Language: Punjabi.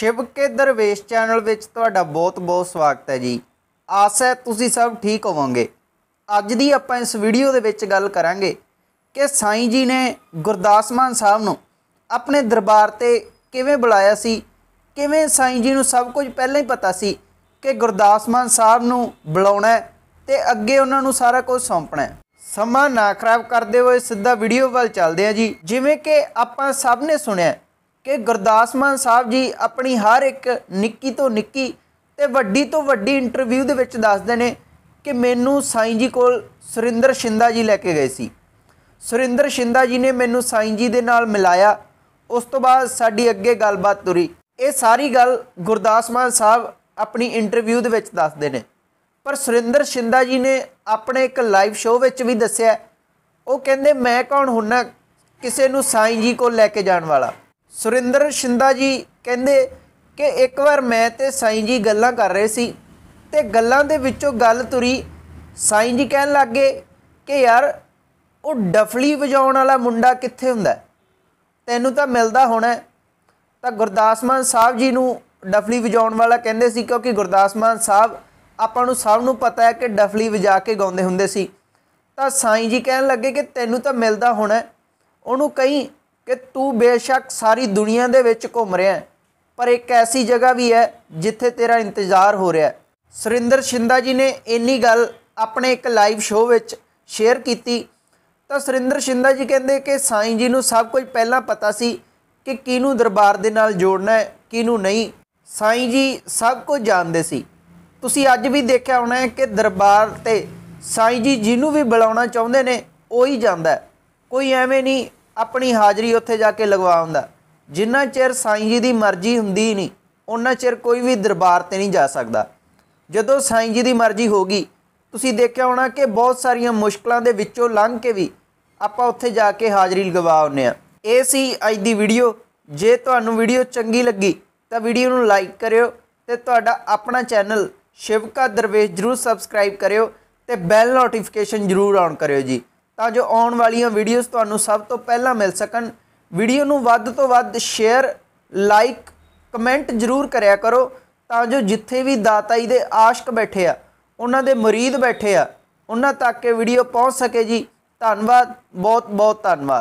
ਸ਼ਿਵ ਕੇ ਦਰਵੇਸ਼ ਚੈਨਲ ਵਿੱਚ ਤੁਹਾਡਾ ਬਹੁਤ-ਬਹੁਤ ਸਵਾਗਤ ਹੈ ਜੀ ਆਸ ਹੈ ਤੁਸੀਂ ਸਭ ਠੀਕ ਹੋਵੋਗੇ ਅੱਜ ਦੀ ਆਪਾਂ ਇਸ ਵੀਡੀਓ ਦੇ ਵਿੱਚ ਗੱਲ ਕਰਾਂਗੇ ਕਿ ਸਾਈਂ ਜੀ ਨੇ ਗੁਰਦਾਸ ਮਾਨ ਸਾਹਿਬ ਨੂੰ ਆਪਣੇ ਦਰਬਾਰ ਤੇ ਕਿਵੇਂ ਬੁਲਾਇਆ ਸੀ ਕਿਵੇਂ ਸਾਈਂ ਜੀ ਨੂੰ ਸਭ ਕੁਝ ਪਹਿਲਾਂ ਹੀ ਪਤਾ ਸੀ ਕਿ ਗੁਰਦਾਸ ਮਾਨ ਸਾਹਿਬ ਨੂੰ ਬੁਲਾਉਣਾ ਤੇ ਅੱਗੇ ਉਹਨਾਂ ਨੂੰ ਸਾਰਾ ਕੁਝ ਸੌਂਪਣਾ ਹੈ ਸਮਾਂ ਨਾ ਖਰਾਬ ਕਰਦੇ ਹੋਏ ਸਿੱਧਾ ਵੀਡੀਓ ਵੱਲ ਚੱਲਦੇ ਆ ਜੀ ਜਿਵੇਂ ਕਿ ਆਪਾਂ ਸਭ ਨੇ ਸੁਣਿਆ ਕਿ ਗੁਰਦਾਸ ਮਾਨ ਸਾਹਿਬ ਜੀ ਆਪਣੀ ਹਰ ਇੱਕ ਨਿੱਕੀ ਤੋਂ ਨਿੱਕੀ ਤੇ ਵੱਡੀ ਤੋਂ ਵੱਡੀ ਇੰਟਰਵਿਊ ਦੇ ਵਿੱਚ ਦੱਸਦੇ ਨੇ ਕਿ ਮੈਨੂੰ ਸਾਈਂ ਜੀ ਕੋਲ ਸੁਰਿੰਦਰ ਸ਼ਿੰਦਾ ਜੀ ਲੈ ਕੇ ਗਏ ਸੀ ਸੁਰਿੰਦਰ ਸ਼ਿੰਦਾ ਜੀ ਨੇ ਮੈਨੂੰ ਸਾਈਂ ਜੀ ਦੇ ਨਾਲ ਮਿਲਾਇਆ ਉਸ ਤੋਂ ਬਾਅਦ ਸਾਡੀ ਅੱਗੇ ਗੱਲਬਾਤ ਤੁਰੀ ਇਹ ਸਾਰੀ ਗੱਲ ਗੁਰਦਾਸ ਮਾਨ ਸਾਹਿਬ ਆਪਣੀ ਇੰਟਰਵਿਊ ਦੇ ਵਿੱਚ ਦੱਸਦੇ ਨੇ ਪਰ ਸੁਰਿੰਦਰ ਸ਼ਿੰਦਾ ਜੀ ਨੇ ਆਪਣੇ ਇੱਕ ਲਾਈਵ ਸ਼ੋਅ ਵਿੱਚ ਵੀ ਦੱਸਿਆ ਉਹ ਕਹਿੰਦੇ ਮੈਂ ਕੌਣ ਹੁੰਨਾ ਕਿਸੇ ਨੂੰ ਸਾਈਂ ਜੀ ਕੋਲ ਲੈ ਕੇ ਜਾਣ ਵਾਲਾ ਸੁਰਿੰਦਰ ਸ਼ਿੰਦਾ ਜੀ ਕਹਿੰਦੇ ਕਿ ਇੱਕ ਵਾਰ ਮੈਂ ਤੇ ਸਾਈਂ ਜੀ ਗੱਲਾਂ ਕਰ ਰਹੇ ਸੀ ਤੇ ਗੱਲਾਂ ਦੇ ਵਿੱਚੋਂ ਗੱਲ ਤੁਰੀ ਸਾਈਂ ਜੀ ਕਹਿਣ ਲੱਗੇ ਕਿ ਯਾਰ ਉਹ ਡਫਲੀ ਵਜਾਉਣ ਵਾਲਾ ਮੁੰਡਾ ਕਿੱਥੇ ਹੁੰਦਾ ਤੈਨੂੰ ਤਾਂ ਮਿਲਦਾ ਹੋਣਾ ਤਾਂ ਗੁਰਦਾਸ ਮਾਨ ਸਾਹਿਬ ਜੀ ਨੂੰ ਡਫਲੀ ਵਜਾਉਣ ਵਾਲਾ ਕਹਿੰਦੇ ਸੀ ਕਿਉਂਕਿ ਗੁਰਦਾਸ ਮਾਨ ਸਾਹਿਬ ਆਪਾਂ ਨੂੰ ਸਭ ਨੂੰ ਪਤਾ ਹੈ ਕਿ ਡਫਲੀ ਵਜਾ ਕੇ ਗਾਉਂਦੇ ਹੁੰਦੇ ਸੀ ਤਾਂ ਸਾਈਂ ਜੀ ਕਹਿਣ ਲੱਗੇ ਕਿ ਤੈਨੂੰ ਤਾਂ ਮਿਲਦਾ ਹੋਣਾ ਉਹਨੂੰ ਕਹੀਂ ਕਿ ਤੂੰ ਬੇਸ਼ੱਕ ਸਾਰੀ ਦੁਨੀਆ ਦੇ ਵਿੱਚ ਘੁੰਮ ਰਿਹਾ ਪਰ ਇੱਕ ਐਸੀ ਜਗ੍ਹਾ ਵੀ ਹੈ ਜਿੱਥੇ ਤੇਰਾ ਇੰਤਜ਼ਾਰ ਹੋ ਰਿਹਾ ਹੈ ਸੁਰਿੰਦਰ ਸ਼ਿੰਦਾ ਜੀ ਨੇ ਇੰਨੀ ਗੱਲ ਆਪਣੇ ਇੱਕ ਲਾਈਵ ਸ਼ੋਅ ਵਿੱਚ ਸ਼ੇਅਰ ਕੀਤੀ ਤਾਂ ਸੁਰਿੰਦਰ ਸ਼ਿੰਦਾ ਜੀ ਕਹਿੰਦੇ ਕਿ ਸਾਈਂ ਜੀ ਨੂੰ ਸਭ ਕੁਝ ਪਹਿਲਾਂ ਪਤਾ ਸੀ ਕਿ ਕਿਹਨੂੰ ਦਰਬਾਰ ਦੇ ਨਾਲ ਜੋੜਨਾ ਹੈ ਕਿਹਨੂੰ ਨਹੀਂ ਸਾਈਂ ਜੀ ਸਭ ਕੁਝ ਜਾਣਦੇ ਸੀ ਤੁਸੀਂ ਅੱਜ ਵੀ ਦੇਖਿਆ ਹੋਣਾ ਹੈ ਕਿ ਦਰਬਾਰ ਤੇ ਸਾਈਂ ਜੀ ਜਿਹਨੂੰ ਵੀ ਬੁਲਾਉਣਾ ਚਾਹੁੰਦੇ ਨੇ ਉਹੀ ਜਾਂਦਾ ਕੋਈ ਐਵੇਂ ਨਹੀਂ ਆਪਣੀ ਹਾਜ਼ਰੀ ਉੱਥੇ ਜਾ ਕੇ ਲਗਵਾਉਂਦਾ ਜਿੰਨਾ ਚਿਰ ਸਾਈਂ ਜੀ ਦੀ ਮਰਜ਼ੀ ਹੁੰਦੀ ਨਹੀਂ ਉਹਨਾਂ ਚਿਰ ਕੋਈ ਵੀ ਦਰਬਾਰ ਤੇ ਨਹੀਂ ਜਾ ਸਕਦਾ ਜਦੋਂ ਸਾਈਂ ਜੀ ਦੀ ਮਰਜ਼ੀ ਹੋ ਗਈ ਤੁਸੀਂ ਦੇਖਿਆ ਹੋਣਾ ਕਿ ਬਹੁਤ ਸਾਰੀਆਂ ਮੁਸ਼ਕਲਾਂ ਦੇ ਵਿੱਚੋਂ ਲੰਘ ਕੇ ਵੀ ਆਪਾਂ ਉੱਥੇ ਜਾ ਕੇ ਹਾਜ਼ਰੀ ਲਗਵਾ ਆਉਂਦੇ ਆ ਇਹ ਸੀ ਅੱਜ ਦੀ ਵੀਡੀਓ ਜੇ ਤੁਹਾਨੂੰ ਵੀਡੀਓ ਚੰਗੀ ਲੱਗੀ ਤਾਂ ਵੀਡੀਓ ਨੂੰ ਲਾਈਕ ਕਰਿਓ ਤੇ ਤੁਹਾਡਾ ਆਪਣਾ ਚੈਨਲ ਸ਼ਿਵਕਾ ਦਰਵੇਸ਼ ਜਰੂਰ ਸਬਸਕ੍ਰਾਈਬ ਕਰਿਓ ਤੇ ਬੈਲ ਨੋਟੀਫਿਕੇਸ਼ਨ ਜਰੂਰ ਆਨ ਕਰਿਓ ਜੀ ਤਾਂ ਜੋ ਆਉਣ ਵਾਲੀਆਂ ਵੀਡੀਓਜ਼ ਤੁਹਾਨੂੰ ਸਭ ਤੋਂ ਪਹਿਲਾਂ ਮਿਲ ਸਕਣ ਵੀਡੀਓ ਨੂੰ ਵੱਧ ਤੋਂ ਵੱਧ ਸ਼ੇਅਰ ਲਾਈਕ ਕਮੈਂਟ ਜ਼ਰੂਰ ਕਰਿਆ ਕਰੋ ਤਾਂ ਜੋ ਜਿੱਥੇ ਵੀ ਦਾਤਾਈ ਦੇ ਆਸ਼ਕ ਬੈਠੇ ਆ ਉਹਨਾਂ ਦੇ murid ਬੈਠੇ ਆ ਉਹਨਾਂ ਤੱਕ ਇਹ ਵੀਡੀਓ ਪਹੁੰਚ ਸਕੇ ਜੀ ਧੰਨਵਾਦ ਬਹੁਤ ਬਹੁਤ ਧੰਨਵਾਦ